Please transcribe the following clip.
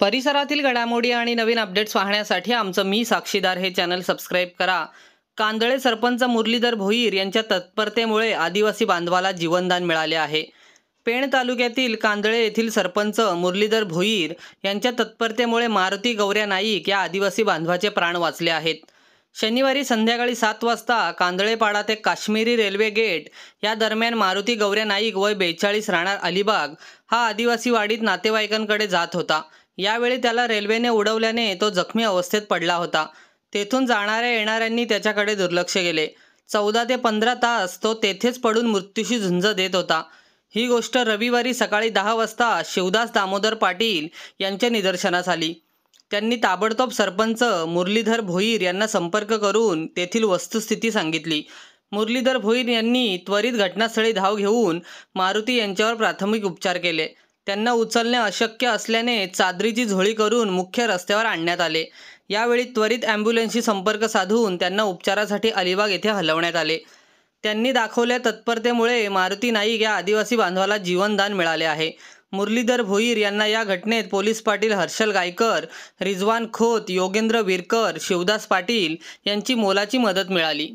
परिसरातील घडामोडी आणि नवीन अपडेट्स पाहण्यासाठी आमचं मी साक्षीदार हे चॅनल सबस्क्राईब करा कांदळे सरपंच मुरलीधर भोईर यांच्या तत्परतेमुळे आदिवासी बांधवाला जीवनदान मिळाले आहे पेण तालुक्यातील कांदळे येथील सरपंच मुरलीधर भोईर यांच्या तत्परतेमुळे मारुती गौऱ्या नाईक या आदिवासी बांधवाचे प्राण वाचले आहेत शनिवारी संध्याकाळी सात वाजता कांदळेपाडा ते काश्मीरी रेल्वे गेट या दरम्यान मारुती गौर्य नाईक वय बेचाळीस राहणार अलिबाग हा आदिवासी वाडीत नातेवाईकांकडे जात होता यावेळी त्याला रेल्वेने उडवल्याने तो जखमी अवस्थेत पडला होता तेथून जाणाऱ्या येणाऱ्यांनी त्याच्याकडे दुर्लक्ष केले चौदा ते पंधरा तास तो तेथेच पडून मृत्यूशी झुंज देत होता ही गोष्ट रविवारी सकाळी दहा वाजता शिवदास दामोदर पाटील यांच्या निदर्शनास आली त्यांनी ताबडतोब सरपंच मुरलीधर भोईर यांना संपर्क करून तेथील वस्तुस्थिती सांगितली मुरलीधर भोईर यांनी त्वरित घटनास्थळी धाव घेऊन मारुती यांच्यावर प्राथमिक उपचार केले त्यांना उचलणे अशक्य असल्याने चादरीची झोळी करून मुख्य रस्त्यावर आणण्यात आले यावेळी त्वरित ॲम्ब्युलन्सशी संपर्क साधून त्यांना उपचारासाठी अलिबाग येथे हलवण्यात आले त्यांनी दाखवल्या तत्परतेमुळे मारुती नाईक या आदिवासी बांधवाला जीवनदान मिळाले आहे मुरलीधर भोईर यांना या घटनेत पोलीस पाटील हर्षल गायकर रिजवान खोत योगेंद्र विरकर शिवदास पाटील यांची मोलाची मदत मिळाली